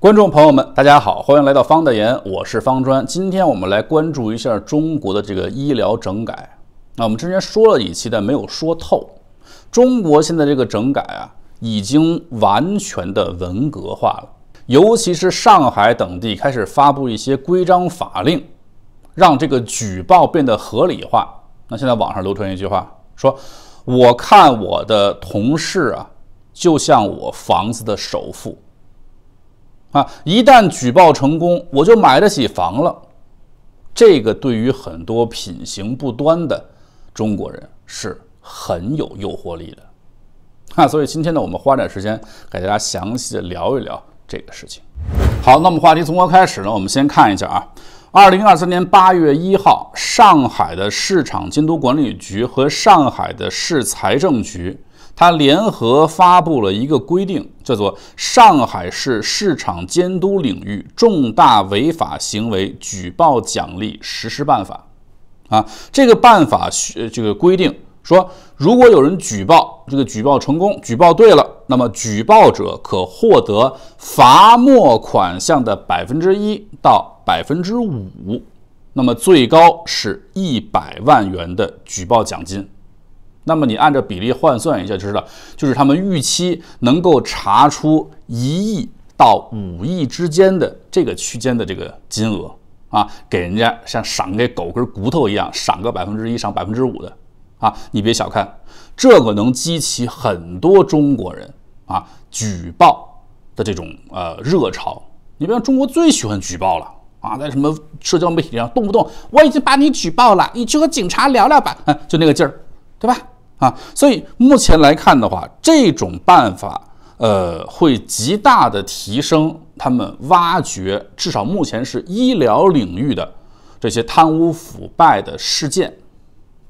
观众朋友们，大家好，欢迎来到方大言，我是方专。今天我们来关注一下中国的这个医疗整改。那我们之前说了一期，但没有说透。中国现在这个整改啊，已经完全的文革化了。尤其是上海等地开始发布一些规章法令，让这个举报变得合理化。那现在网上流传一句话，说我看我的同事啊，就像我房子的首付。啊！一旦举报成功，我就买得起房了。这个对于很多品行不端的中国人是很有诱惑力的。啊，所以今天呢，我们花点时间给大家详细的聊一聊这个事情。好，那么话题从何开始呢？我们先看一下啊，二零二三年八月一号，上海的市场监督管理局和上海的市财政局。他联合发布了一个规定，叫做《上海市市场监督领域重大违法行为举报奖励实施办法》啊，这个办法呃这个规定说，如果有人举报，这个举报成功，举报对了，那么举报者可获得罚没款项的百分之一到百分之五，那么最高是一百万元的举报奖金。那么你按照比例换算一下就知道，就是他们预期能够查出一亿到五亿之间的这个区间的这个金额啊，给人家像赏给狗根骨头一样，赏个百分之一，赏百分之五的啊！你别小看这个，能激起很多中国人啊举报的这种呃热潮。你比方中国最喜欢举报了啊，在什么社交媒体上动不动我已经把你举报了，你去和警察聊聊吧，就那个劲儿。对吧？啊，所以目前来看的话，这种办法，呃，会极大的提升他们挖掘，至少目前是医疗领域的这些贪污腐败的事件。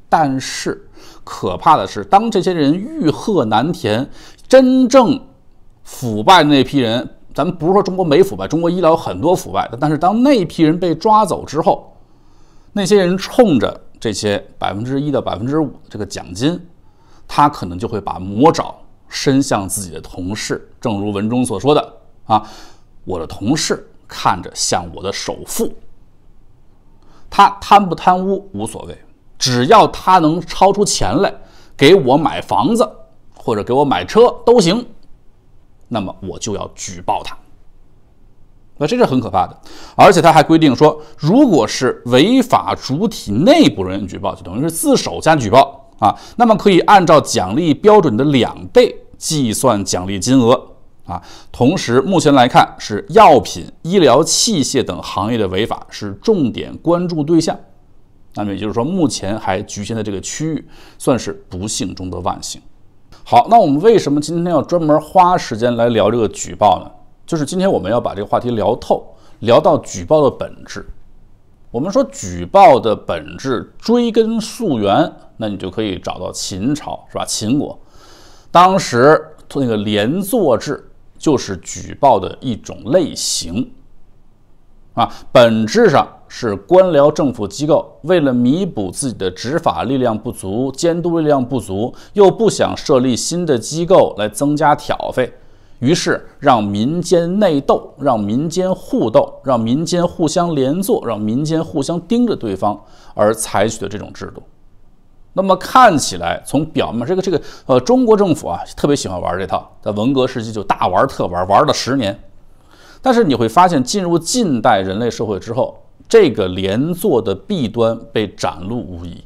但是可怕的是，当这些人欲壑难填，真正腐败那批人，咱们不是说中国没腐败，中国医疗很多腐败，的，但是当那批人被抓走之后，那些人冲着。这些百分之一到百分之五这个奖金，他可能就会把魔爪伸向自己的同事。正如文中所说的啊，我的同事看着像我的首富，他贪不贪污无所谓，只要他能超出钱来给我买房子或者给我买车都行，那么我就要举报他。那这是很可怕的，而且他还规定说，如果是违法主体内部人员举报，就等于是自首加举报啊，那么可以按照奖励标准的两倍计算奖励金额啊。同时，目前来看，是药品、医疗器械等行业的违法是重点关注对象，那么也就是说，目前还局限在这个区域，算是不幸中的万幸。好，那我们为什么今天要专门花时间来聊这个举报呢？就是今天我们要把这个话题聊透，聊到举报的本质。我们说举报的本质，追根溯源，那你就可以找到秦朝，是吧？秦国当时那个连坐制就是举报的一种类型，啊，本质上是官僚政府机构为了弥补自己的执法力量不足、监督力量不足，又不想设立新的机构来增加挑费。于是让民间内斗，让民间互斗，让民间互相连坐，让民间互相盯着对方，而采取的这种制度。那么看起来从表面这个这个呃中国政府啊特别喜欢玩这套，在文革时期就大玩特玩，玩了十年。但是你会发现进入近代人类社会之后，这个连坐的弊端被展露无遗。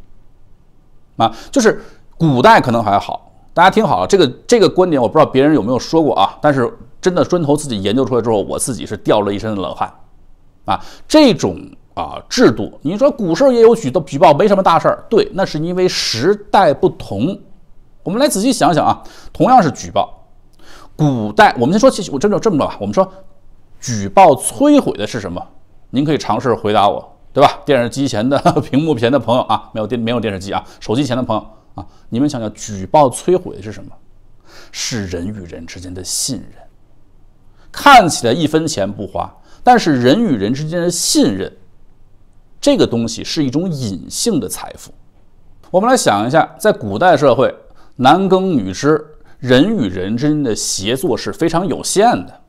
啊，就是古代可能还好。大家听好了，这个这个观点我不知道别人有没有说过啊，但是真的砖头自己研究出来之后，我自己是掉了一身冷汗，啊，这种啊制度，你说股市也有举举报，没什么大事儿，对，那是因为时代不同。我们来仔细想想啊，同样是举报，古代我们先说，我这就这么吧，我们说举报摧毁的是什么？您可以尝试回答我，对吧？电视机前的 屏幕前的朋友啊，没有电没有电视机啊，手机前的朋友。啊！你们想想，举报摧毁的是什么？是人与人之间的信任。看起来一分钱不花，但是人与人之间的信任这个东西是一种隐性的财富。我们来想一下，在古代社会，男耕女织，人与人之间的协作是非常有限的，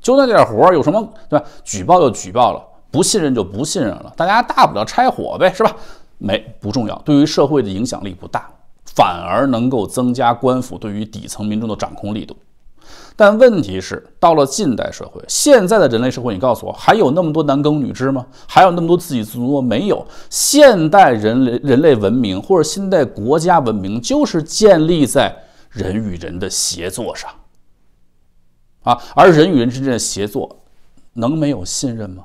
就那点活儿，有什么对吧？举报就举报了，不信任就不信任了，大家大不了拆伙呗，是吧？没不重要，对于社会的影响力不大。反而能够增加官府对于底层民众的掌控力度，但问题是，到了近代社会，现在的人类社会，你告诉我，还有那么多男耕女织吗？还有那么多自给自足吗？没有。现代人类人类文明或者现代国家文明，就是建立在人与人的协作上，啊，而人与人之间的协作，能没有信任吗？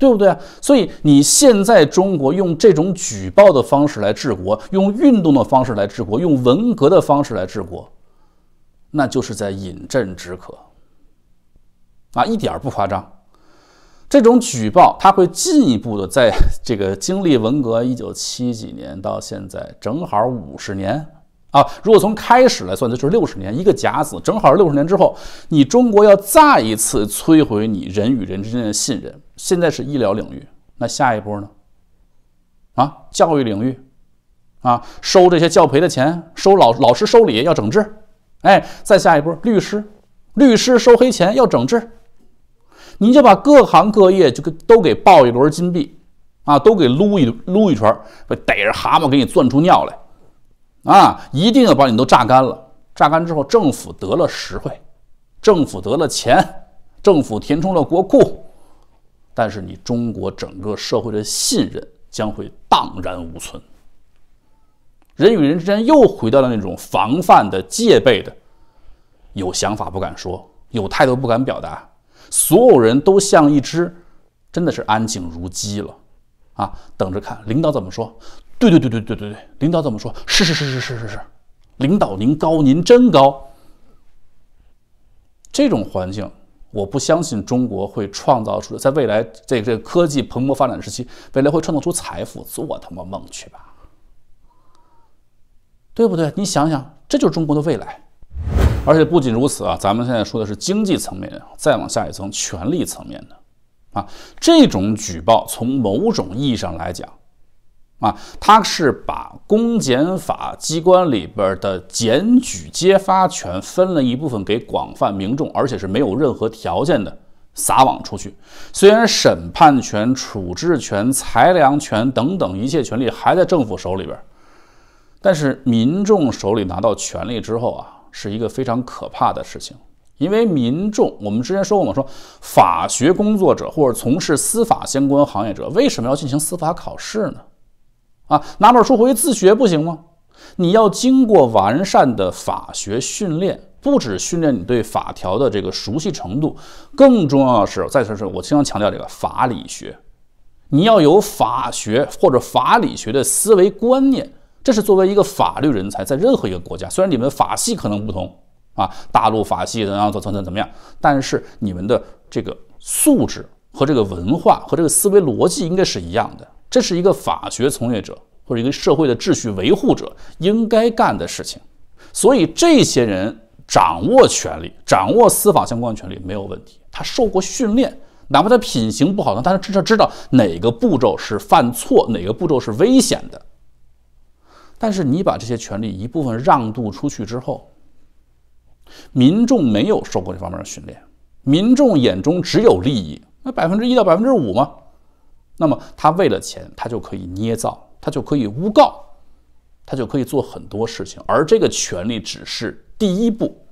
对不对啊？所以你现在中国用这种举报的方式来治国，用运动的方式来治国，用文革的方式来治国，那就是在饮鸩止渴啊！一点不夸张，这种举报它会进一步的在这个经历文革一九七几年到现在，正好五十年啊。如果从开始来算，就是六十年，一个甲子，正好六十年之后，你中国要再一次摧毁你人与人之间的信任。现在是医疗领域，那下一波呢？啊，教育领域，啊，收这些教培的钱，收老老师收礼要整治。哎，再下一波律师，律师收黑钱要整治。你就把各行各业就都给爆一轮金币，啊，都给撸一撸一圈，会逮着蛤蟆给你钻出尿来，啊，一定要把你都榨干了。榨干之后，政府得了实惠，政府得了钱，政府填充了国库。但是你中国整个社会的信任将会荡然无存，人与人之间又回到了那种防范的戒备的，有想法不敢说，有态度不敢表达，所有人都像一只真的是安静如鸡了啊，等着看领导怎么说。对对对对对对对，领导怎么说？是是是是是是是，领导您高您真高，这种环境。我不相信中国会创造出在未来这这科技蓬勃发展的时期，未来会创造出财富，做他妈梦去吧，对不对？你想想，这就是中国的未来。而且不仅如此啊，咱们现在说的是经济层面的，再往下一层权力层面的，啊，这种举报从某种意义上来讲。啊，他是把公检法机关里边的检举揭发权分了一部分给广泛民众，而且是没有任何条件的撒网出去。虽然审判权、处置权、裁量权等等一切权利还在政府手里边，但是民众手里拿到权利之后啊，是一个非常可怕的事情。因为民众，我们之前说过嘛，说法学工作者或者从事司法相关行业者，为什么要进行司法考试呢？啊，拿本书回去自学不行吗？你要经过完善的法学训练，不只训练你对法条的这个熟悉程度，更重要的是，再次是我经常强调这个法理学，你要有法学或者法理学的思维观念，这是作为一个法律人才，在任何一个国家，虽然你们法系可能不同啊，大陆法系怎样怎怎怎怎么样，但是你们的这个素质和这个文化和这个思维逻辑应该是一样的。这是一个法学从业者或者一个社会的秩序维护者应该干的事情，所以这些人掌握权力、掌握司法相关权利没有问题。他受过训练，哪怕他品行不好但他至少知道哪个步骤是犯错，哪个步骤是危险的。但是你把这些权利一部分让渡出去之后，民众没有受过这方面的训练，民众眼中只有利益，那百分之一到百分之五吗？那么他为了钱，他就可以捏造，他就可以诬告，他就可以做很多事情。而这个权利只是第一步。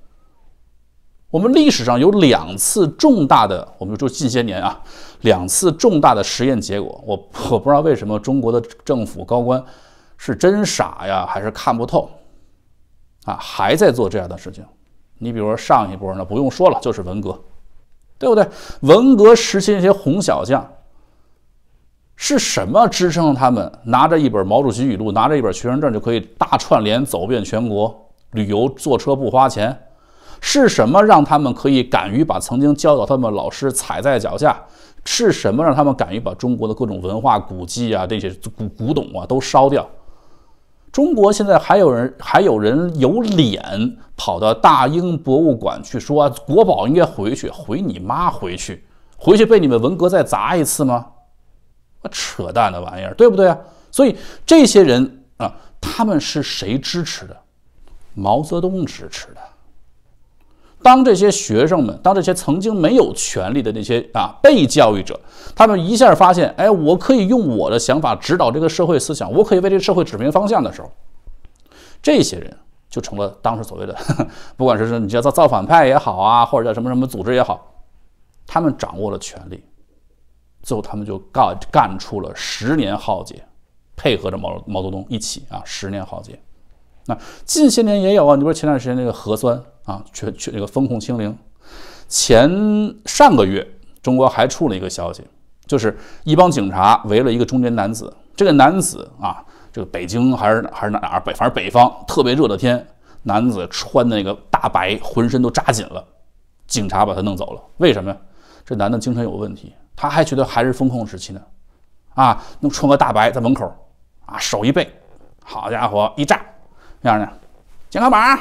我们历史上有两次重大的，我们就近些年啊，两次重大的实验结果，我我不知道为什么中国的政府高官是真傻呀，还是看不透，啊，还在做这样的事情。你比如说上一波呢，不用说了，就是文革，对不对？文革时期那些红小将。是什么支撑他们拿着一本毛主席语录、拿着一本学生证就可以大串联走遍全国旅游坐车不花钱？是什么让他们可以敢于把曾经教导他们的老师踩在脚下？是什么让他们敢于把中国的各种文化古迹啊、这些古古董啊都烧掉？中国现在还有人还有人有脸跑到大英博物馆去说国宝应该回去？回你妈回去！回去被你们文革再砸一次吗？那扯淡的玩意儿，对不对啊？所以这些人啊，他们是谁支持的？毛泽东支持的。当这些学生们，当这些曾经没有权利的那些啊被教育者，他们一下发现，哎，我可以用我的想法指导这个社会思想，我可以为这个社会指明方向的时候，这些人就成了当时所谓的，不管是说你叫造反派也好啊，或者叫什么什么组织也好，他们掌握了权力。最后他们就干干出了十年浩劫，配合着毛毛泽东一起啊，十年浩劫。那近些年也有啊，你说前段时间那个核酸啊，全全那个风控清零。前上个月中国还出了一个消息，就是一帮警察围了一个中年男子，这个男子啊，这个北京还是还是哪儿北，反正北方特别热的天，男子穿那个大白，浑身都扎紧了，警察把他弄走了，为什么？这男的精神有问题，他还觉得还是风控时期呢，啊，能穿个大白在门口，啊，手一背，好家伙一炸，这样呢，健康码，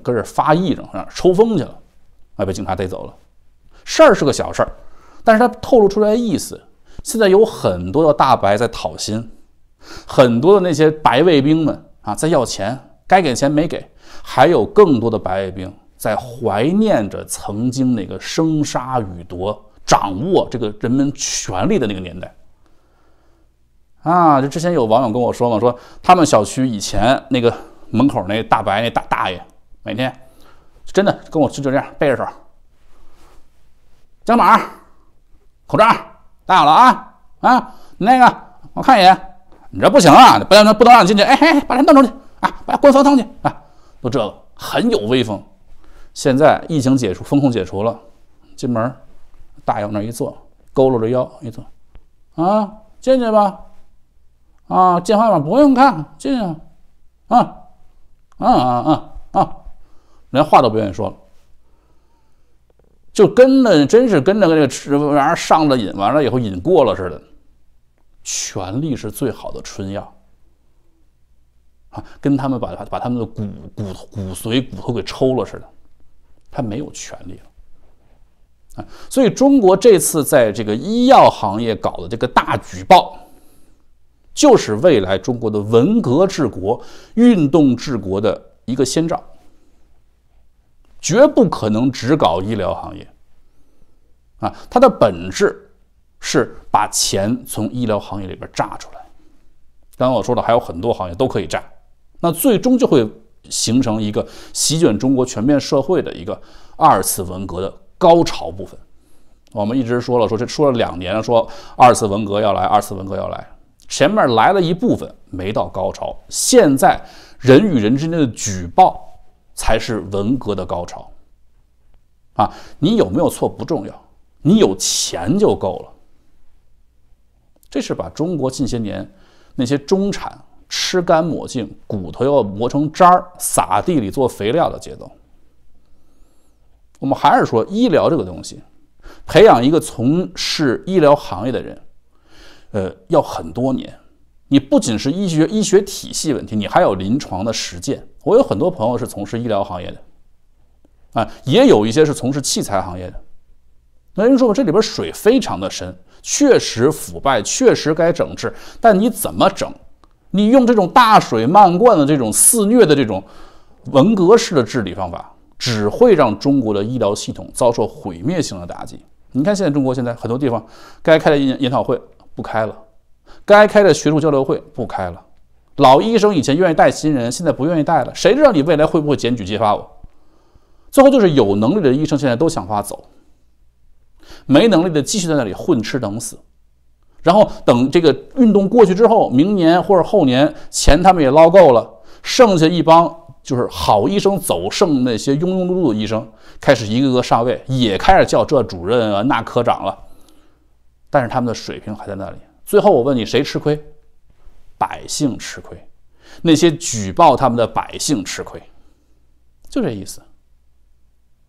搁这发癔症，抽风去了，啊，被警察逮走了，事儿是个小事儿，但是他透露出来的意思，现在有很多的大白在讨薪，很多的那些白卫兵们啊在要钱，该给钱没给，还有更多的白卫兵。在怀念着曾经那个生杀予夺、掌握这个人们权利的那个年代啊！就之前有网友跟我说嘛，说他们小区以前那个门口那大白那大大爷，每天真的跟我就这样背着手，胶马，口罩戴好了啊啊！那个我看一眼，你这不行啊，不能不能让你进去！哎哎，把他弄出去啊，把官方趟去啊，都这个很有威风。现在疫情解除，风控解除了，进门，大往那一坐，佝偻着腰一坐，啊，进去吧，啊，进饭馆不用看，进去，啊，啊啊啊啊，连话都不愿意说了，就跟着，真是跟那个那个吃玩意上了瘾，完了以后瘾过了似的，权力是最好的春药，啊，跟他们把把他们的骨骨骨髓骨头给抽了似的。他没有权利了，啊，所以中国这次在这个医药行业搞的这个大举报，就是未来中国的文革治国、运动治国的一个先兆。绝不可能只搞医疗行业，啊，它的本质是把钱从医疗行业里边榨出来。刚刚我说了，还有很多行业都可以榨，那最终就会。形成一个席卷中国全面社会的一个二次文革的高潮部分。我们一直说了，说这说了两年，说二次文革要来，二次文革要来。前面来了一部分，没到高潮。现在人与人之间的举报才是文革的高潮。啊，你有没有错不重要，你有钱就够了。这是把中国近些年那些中产。吃干抹净，骨头要磨成渣儿，撒地里做肥料的节奏。我们还是说医疗这个东西，培养一个从事医疗行业的人，呃，要很多年。你不仅是医学医学体系问题，你还有临床的实践。我有很多朋友是从事医疗行业的，啊，也有一些是从事器材行业的。那人说我这里边水非常的深，确实腐败，确实该整治，但你怎么整？你用这种大水漫灌的、这种肆虐的、这种文革式的治理方法，只会让中国的医疗系统遭受毁灭性的打击。你看，现在中国现在很多地方该开的研研讨会不开了，该开的学术交流会不开了，老医生以前愿意带新人，现在不愿意带了。谁知道你未来会不会检举揭发我？最后就是有能力的医生现在都想法走，没能力的继续在那里混吃等死。然后等这个运动过去之后，明年或者后年，钱他们也捞够了，剩下一帮就是好医生走，剩那些庸庸碌碌的医生开始一个个上位，也开始叫这主任啊、那科长了。但是他们的水平还在那里。最后我问你，谁吃亏？百姓吃亏，那些举报他们的百姓吃亏，就这意思。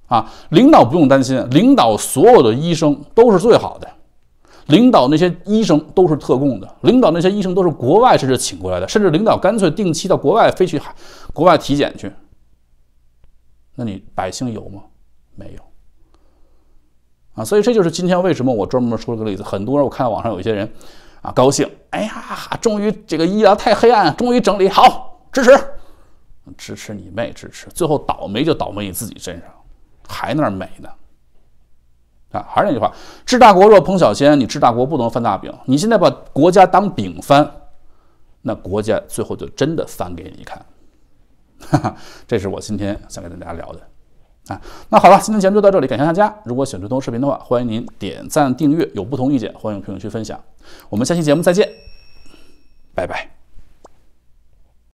啊，领导不用担心，领导所有的医生都是最好的。领导那些医生都是特供的，领导那些医生都是国外甚至请过来的，甚至领导干脆定期到国外飞去，国外体检去。那你百姓有吗？没有。啊，所以这就是今天为什么我专门说个例子。很多人我看到网上有一些人，啊，高兴，哎呀，终于这个医疗太黑暗，终于整理好，支持，支持你妹，支持，最后倒霉就倒霉你自己身上，还那儿美呢。啊，还是那句话，治大国若烹小鲜，你治大国不能翻大饼，你现在把国家当饼翻，那国家最后就真的翻给你看。哈哈，这是我今天想跟大家聊的。啊，那好了，今天节目就到这里，感谢大家。如果喜欢这通视频的话，欢迎您点赞订阅。有不同意见，欢迎评论区分享。我们下期节目再见，拜拜。